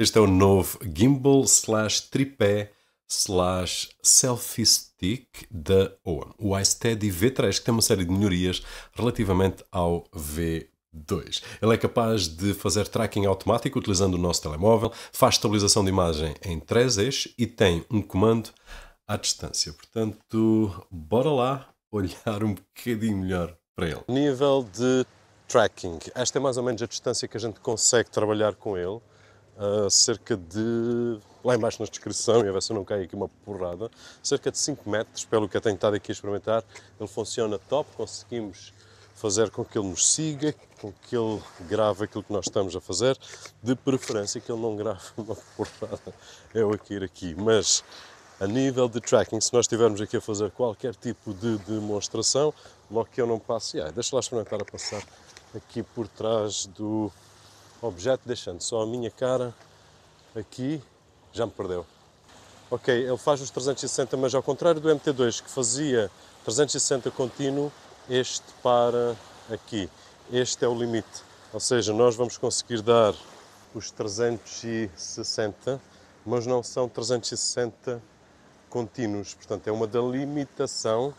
Este é o novo gimbal slash tripé slash selfie stick da Owen. O iSteady V3, que tem uma série de melhorias relativamente ao V3. 2. Ele é capaz de fazer tracking automático utilizando o nosso telemóvel, faz estabilização de imagem em 3 eixos e tem um comando à distância. Portanto, bora lá olhar um bocadinho melhor para ele. Nível de tracking, esta é mais ou menos a distância que a gente consegue trabalhar com ele uh, cerca de. Lá embaixo na descrição, e a ver se eu não caio aqui uma porrada, cerca de 5 metros, pelo que eu tenho estado aqui a experimentar. Ele funciona top, conseguimos fazer com que ele nos siga, com que ele grave aquilo que nós estamos a fazer, de preferência que ele não grave uma porrada eu aqui ir aqui. Mas a nível de tracking, se nós estivermos aqui a fazer qualquer tipo de demonstração, logo que eu não passe, ah, deixa lá experimentar a passar aqui por trás do objeto, deixando só a minha cara aqui, já me perdeu. Ok, ele faz os 360, mas ao contrário do MT2 que fazia 360 contínuo, este para aqui. Este é o limite, ou seja, nós vamos conseguir dar os 360, mas não são 360 contínuos, portanto é uma da limitação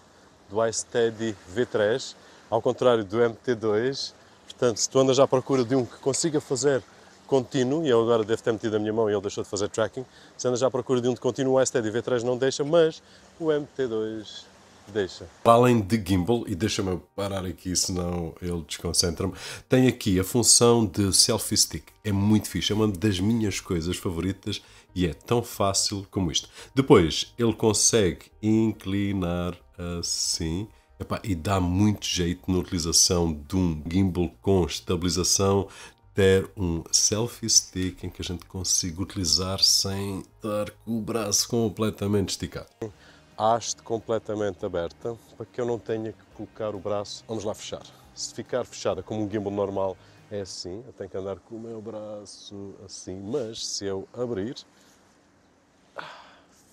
do iSteady V3, ao contrário do MT2, Portanto, se tu andas à procura de um que consiga fazer contínuo, e eu agora devo ter metido a minha mão e ele deixou de fazer tracking, se andas à procura de um de contínuo, o Steady V3 não deixa, mas o MT2 deixa. Para além de gimbal, e deixa-me parar aqui, senão ele desconcentra-me, tem aqui a função de selfie stick. É muito fixe, é uma das minhas coisas favoritas e é tão fácil como isto. Depois, ele consegue inclinar assim Epá, e dá muito jeito na utilização de um gimbal com estabilização ter um selfie stick em que a gente consiga utilizar sem estar com o braço completamente esticado. A haste completamente aberta para que eu não tenha que colocar o braço. Vamos lá fechar. Se ficar fechada como um gimbal normal é assim, eu tenho que andar com o meu braço assim, mas se eu abrir, ah,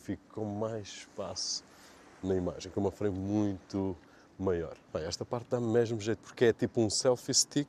fico com mais espaço na imagem, com uma frame muito maior. Bem, esta parte dá-me mesmo jeito porque é tipo um selfie stick,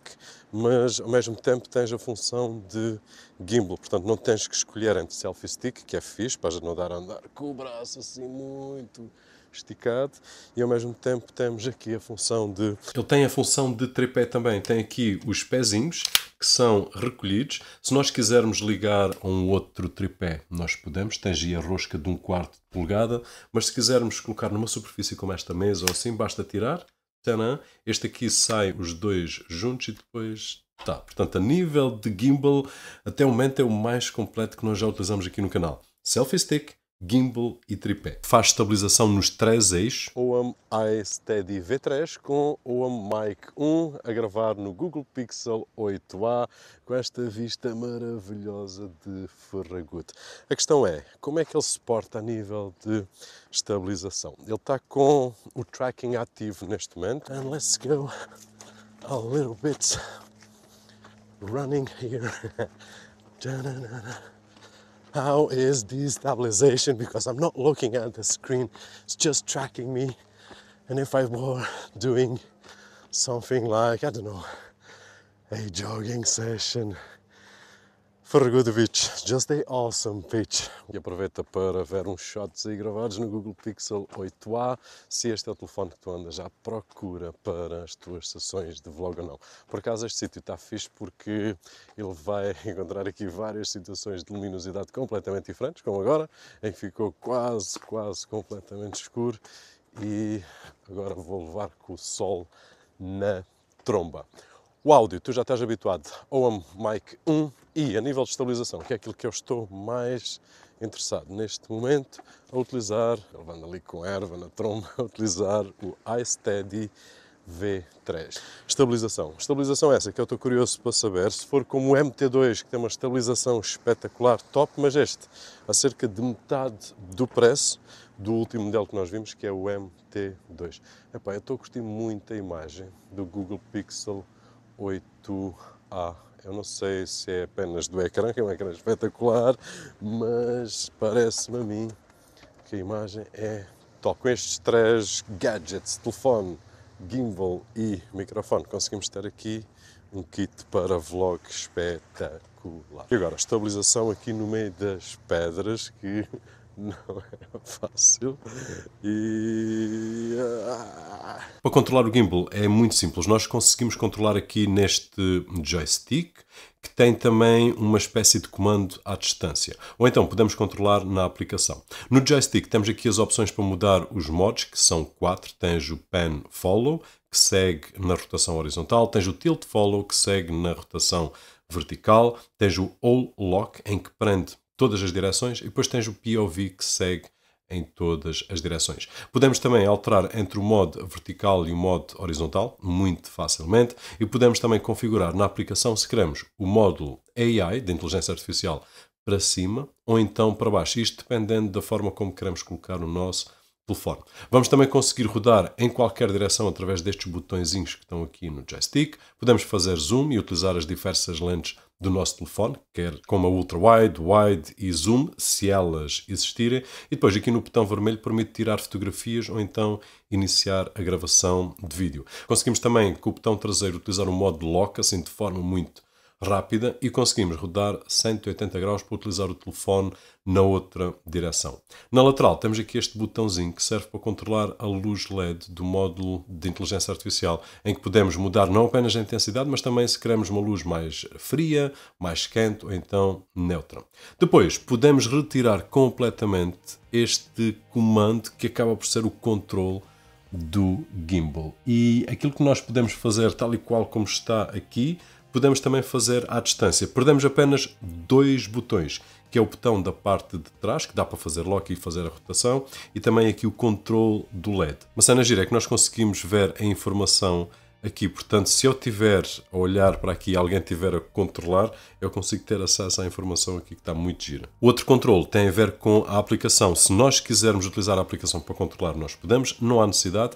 mas ao mesmo tempo tens a função de gimbal, portanto não tens que escolher entre selfie stick, que é fixe, para já não dar a andar com o braço assim muito esticado e ao mesmo tempo temos aqui a função de... Ele tem a função de tripé também, tem aqui os pezinhos que são recolhidos. Se nós quisermos ligar a um outro tripé, nós podemos tangir a rosca de um quarto de polegada, mas se quisermos colocar numa superfície como esta mesa ou assim, basta tirar. Tanã, este aqui sai os dois juntos e depois tá. Portanto, a nível de gimbal, até o momento é o mais completo que nós já utilizamos aqui no canal. Selfie Stick, gimbal e tripé. Faz estabilização nos três eixos. OAM iSteady V3 com OAM Mic 1 a gravar no Google Pixel 8a com esta vista maravilhosa de Ferragut. A questão é, como é que ele se porta a nível de estabilização? Ele está com o tracking ativo neste momento. And let's go a little bit running here. How is destabilization? Because I'm not looking at the screen, it's just tracking me. And if I were doing something like, I don't know, a jogging session, for good beach, just a awesome beach. E aproveita para ver uns shots aí gravados no Google Pixel 8a, se este é o telefone que tu andas à procura para as tuas sessões de vlog ou não. Por acaso este sítio está fixe porque ele vai encontrar aqui várias situações de luminosidade completamente diferentes, como agora, em que ficou quase, quase completamente escuro e agora vou levar com o sol na tromba. O áudio, tu já estás habituado ao Mic 1 e a nível de estabilização, que é aquilo que eu estou mais interessado neste momento, a utilizar, levando ali com erva na tromba, a utilizar o iSteady V3. Estabilização. Estabilização é essa que eu estou curioso para saber. Se for como o MT2, que tem uma estabilização espetacular, top, mas este a cerca de metade do preço do último modelo que nós vimos, que é o MT2. Epá, eu estou a curtir muito a imagem do Google Pixel 8A. Ah, eu não sei se é apenas do ecrã, que é um ecrã espetacular, mas parece-me a mim que a imagem é top. Com estes três gadgets, telefone, gimbal e microfone, conseguimos ter aqui um kit para vlog espetacular. E agora, estabilização aqui no meio das pedras, que não é fácil. E. Ah. Para controlar o gimbal é muito simples. Nós conseguimos controlar aqui neste joystick que tem também uma espécie de comando à distância. Ou então podemos controlar na aplicação. No joystick temos aqui as opções para mudar os mods, que são quatro. Tens o pan follow, que segue na rotação horizontal. Tens o tilt follow, que segue na rotação vertical. Tens o all lock, em que prende todas as direções e depois tens o POV que segue em todas as direções. Podemos também alterar entre o modo vertical e o modo horizontal, muito facilmente, e podemos também configurar na aplicação se queremos o módulo AI, de inteligência artificial, para cima ou então para baixo, isto dependendo da forma como queremos colocar o nosso telefone. Vamos também conseguir rodar em qualquer direção através destes botõezinhos que estão aqui no joystick. Podemos fazer zoom e utilizar as diversas lentes do nosso telefone, quer com a ultra wide, wide e zoom, se elas existirem, e depois aqui no botão vermelho permite tirar fotografias ou então iniciar a gravação de vídeo. Conseguimos também com o botão traseiro utilizar o modo lock, assim de forma muito rápida e conseguimos rodar 180 graus para utilizar o telefone na outra direção. Na lateral temos aqui este botãozinho que serve para controlar a luz LED do módulo de inteligência artificial, em que podemos mudar não apenas a intensidade, mas também se queremos uma luz mais fria, mais quente ou então neutra. Depois podemos retirar completamente este comando que acaba por ser o controle do gimbal. E aquilo que nós podemos fazer, tal e qual como está aqui, podemos também fazer à distância. Perdemos apenas dois botões, que é o botão da parte de trás, que dá para fazer lock e fazer a rotação, e também aqui o controle do LED. Mas a gira é que nós conseguimos ver a informação aqui, portanto, se eu tiver a olhar para aqui e alguém tiver a controlar, eu consigo ter acesso à informação aqui que está muito gira. O outro controle tem a ver com a aplicação. Se nós quisermos utilizar a aplicação para controlar, nós podemos, não há necessidade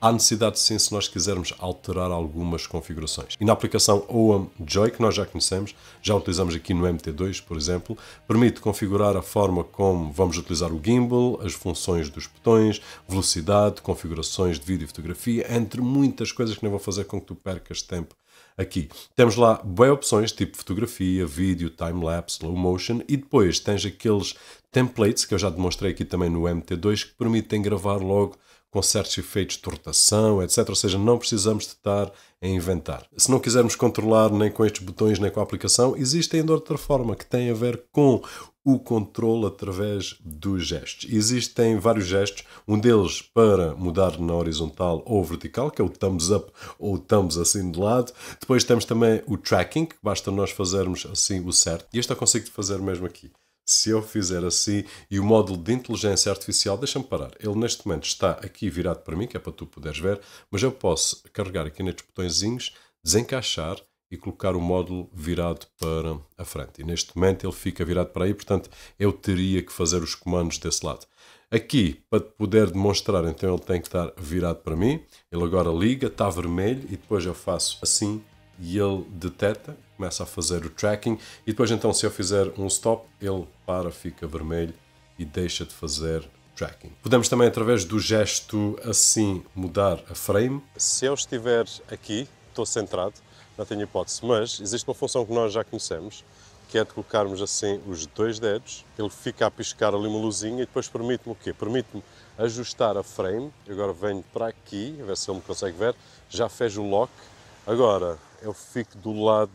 há necessidade sim se nós quisermos alterar algumas configurações. E na aplicação OAM Joy, que nós já conhecemos, já utilizamos aqui no MT2, por exemplo, permite configurar a forma como vamos utilizar o gimbal, as funções dos botões, velocidade, configurações de vídeo e fotografia, entre muitas coisas que não vão fazer com que tu percas tempo aqui. Temos lá boas opções, tipo fotografia, vídeo, time-lapse, slow motion, e depois tens aqueles templates que eu já demonstrei aqui também no MT2 que permitem gravar logo com certos efeitos de rotação etc. Ou seja, não precisamos de estar a inventar. Se não quisermos controlar nem com estes botões nem com a aplicação, existe ainda outra forma que tem a ver com o controle através dos gestos. Existem vários gestos, um deles para mudar na horizontal ou vertical, que é o thumbs up ou thumbs assim de lado. Depois temos também o tracking, que basta nós fazermos assim o certo. E este eu consigo fazer mesmo aqui se eu fizer assim e o módulo de inteligência artificial, deixa-me parar, ele neste momento está aqui virado para mim, que é para tu poderes ver, mas eu posso carregar aqui nestes botõezinhos, desencaixar e colocar o módulo virado para a frente. E neste momento ele fica virado para aí, portanto eu teria que fazer os comandos desse lado. Aqui, para poder demonstrar, então ele tem que estar virado para mim. Ele agora liga, está vermelho e depois eu faço assim e ele deteta, começa a fazer o tracking e depois então se eu fizer um stop, ele para, fica vermelho e deixa de fazer tracking. Podemos também através do gesto assim mudar a frame. Se eu estiver aqui, estou centrado, não tenho hipótese, mas existe uma função que nós já conhecemos, que é de colocarmos assim os dois dedos, ele fica a piscar ali uma luzinha e depois permite-me o quê? Permite-me ajustar a frame, agora venho para aqui, a ver se ele me consegue ver, já fez o lock, Agora, eu fico do lado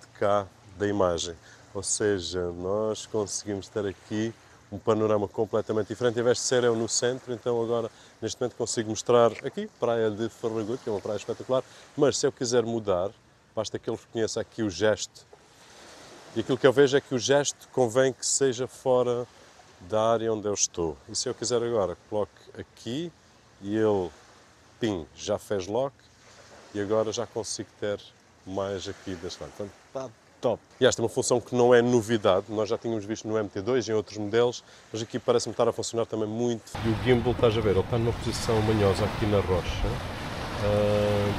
de cá da imagem, ou seja, nós conseguimos ter aqui um panorama completamente diferente. Em vez de ser eu no centro, então agora, neste momento, consigo mostrar aqui, a praia de Ferragut, que é uma praia espetacular, mas se eu quiser mudar, basta que ele reconheça aqui o gesto. E aquilo que eu vejo é que o gesto convém que seja fora da área onde eu estou. E se eu quiser agora, coloque aqui e ele, pim, já fez lock, e agora já consigo ter mais aqui deste lado. Portanto, está top. E esta é uma função que não é novidade, nós já tínhamos visto no MT2 e em outros modelos, mas aqui parece-me estar a funcionar também muito. E o gimbal, estás a ver, ele está numa posição manhosa aqui na rocha, uh,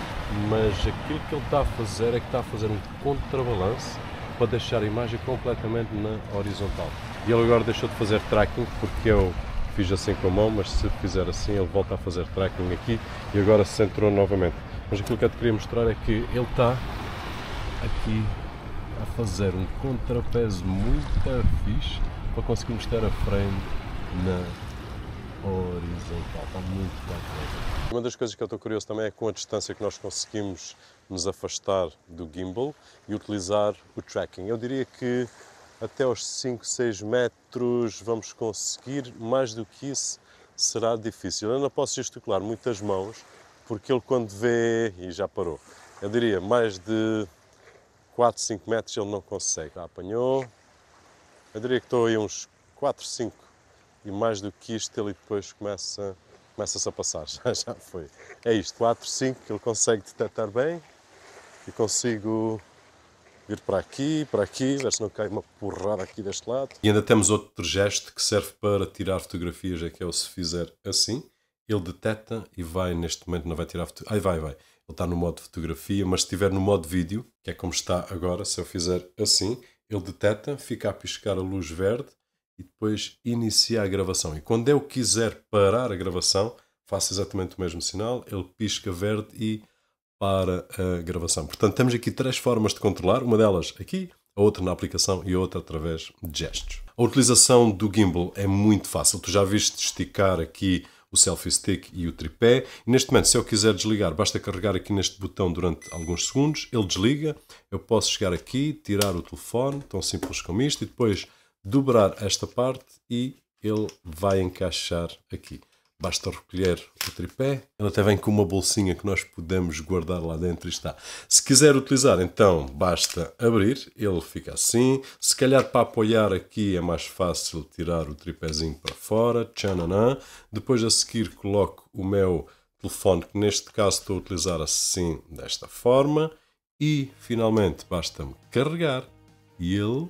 mas aquilo que ele está a fazer é que está a fazer um contrabalance para deixar a imagem completamente na horizontal. E ele agora deixou de fazer tracking porque eu fiz assim com a mão, mas se fizer assim ele volta a fazer tracking aqui e agora se centrou novamente. Mas aquilo que eu te queria mostrar é que ele está aqui a fazer um contrapeso muito fixe para conseguirmos ter a frame na horizontal. Está muito tá bem Uma das coisas que eu estou curioso também é com a distância que nós conseguimos nos afastar do gimbal e utilizar o tracking. Eu diria que até aos 5, 6 metros vamos conseguir, mais do que isso será difícil. Eu não posso gesticular muitas mãos, porque ele quando vê, e já parou, eu diria mais de 4, 5 metros ele não consegue. Já ah, apanhou, eu diria que estou aí uns 4, 5 e mais do que isto ele depois começa, começa-se a passar, já, já foi. É isto, 4, 5 ele consegue detectar bem e consigo vir para aqui, para aqui, ver se não cai uma porrada aqui deste lado. E ainda temos outro gesto que serve para tirar fotografias, é que é o se fizer assim ele detecta e vai, neste momento não vai tirar foto. Aí vai, vai. Ele está no modo fotografia, mas se estiver no modo vídeo, que é como está agora, se eu fizer assim, ele detecta, fica a piscar a luz verde e depois inicia a gravação. E quando eu quiser parar a gravação, faço exatamente o mesmo sinal, ele pisca verde e para a gravação. Portanto, temos aqui três formas de controlar, uma delas aqui, a outra na aplicação e a outra através de gestos. A utilização do gimbal é muito fácil. Tu já viste esticar aqui o selfie stick e o tripé. E neste momento, se eu quiser desligar, basta carregar aqui neste botão durante alguns segundos, ele desliga. Eu posso chegar aqui, tirar o telefone, tão simples como isto, e depois dobrar esta parte e ele vai encaixar aqui basta recolher o tripé. Ela até vem com uma bolsinha que nós podemos guardar lá dentro e está. Se quiser utilizar, então basta abrir, ele fica assim. Se calhar para apoiar aqui é mais fácil tirar o tripézinho para fora, tchananã. Depois a seguir coloco o meu telefone, que neste caso estou a utilizar assim, desta forma. E finalmente basta-me carregar e ele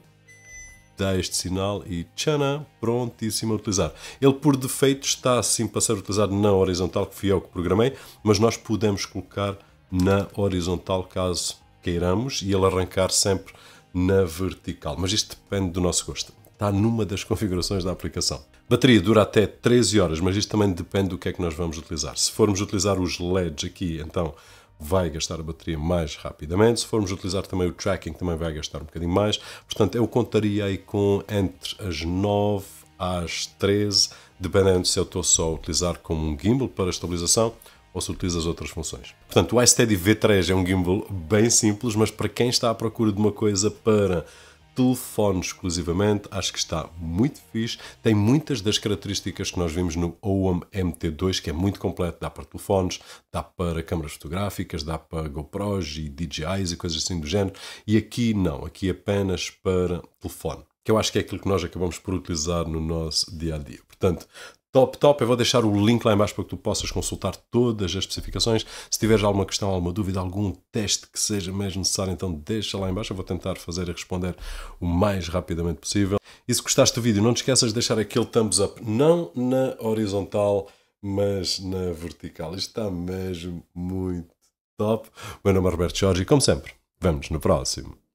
dá este sinal e tchanã, prontíssimo a utilizar. Ele por defeito está assim para ser utilizado na horizontal, que fui eu que programei, mas nós podemos colocar na horizontal caso queiramos e ele arrancar sempre na vertical. Mas isto depende do nosso gosto. Está numa das configurações da aplicação. Bateria dura até 13 horas, mas isto também depende do que é que nós vamos utilizar. Se formos utilizar os LEDs aqui, então vai gastar a bateria mais rapidamente. Se formos utilizar também o tracking, também vai gastar um bocadinho mais. Portanto, eu contaria aí com entre as 9 às 13, dependendo se eu estou só a utilizar como um gimbal para estabilização ou se utiliza as outras funções. Portanto, o iSteady V3 é um gimbal bem simples, mas para quem está à procura de uma coisa para telefone exclusivamente. Acho que está muito fixe. Tem muitas das características que nós vimos no OAM MT2, que é muito completo. Dá para telefones, dá para câmaras fotográficas, dá para GoPros e DJIs e coisas assim do género. E aqui não, aqui é apenas para telefone, que eu acho que é aquilo que nós acabamos por utilizar no nosso dia a dia. Portanto, top, top. Eu vou deixar o link lá embaixo para que tu possas consultar todas as especificações. Se tiveres alguma questão, alguma dúvida, algum teste que seja mais necessário, então deixa lá embaixo. Eu vou tentar fazer e responder o mais rapidamente possível. E se gostaste do vídeo, não te esqueças de deixar aquele thumbs up, não na horizontal, mas na vertical. Isto está mesmo muito top. O meu nome é Roberto Jorge e, como sempre, vamos no próximo.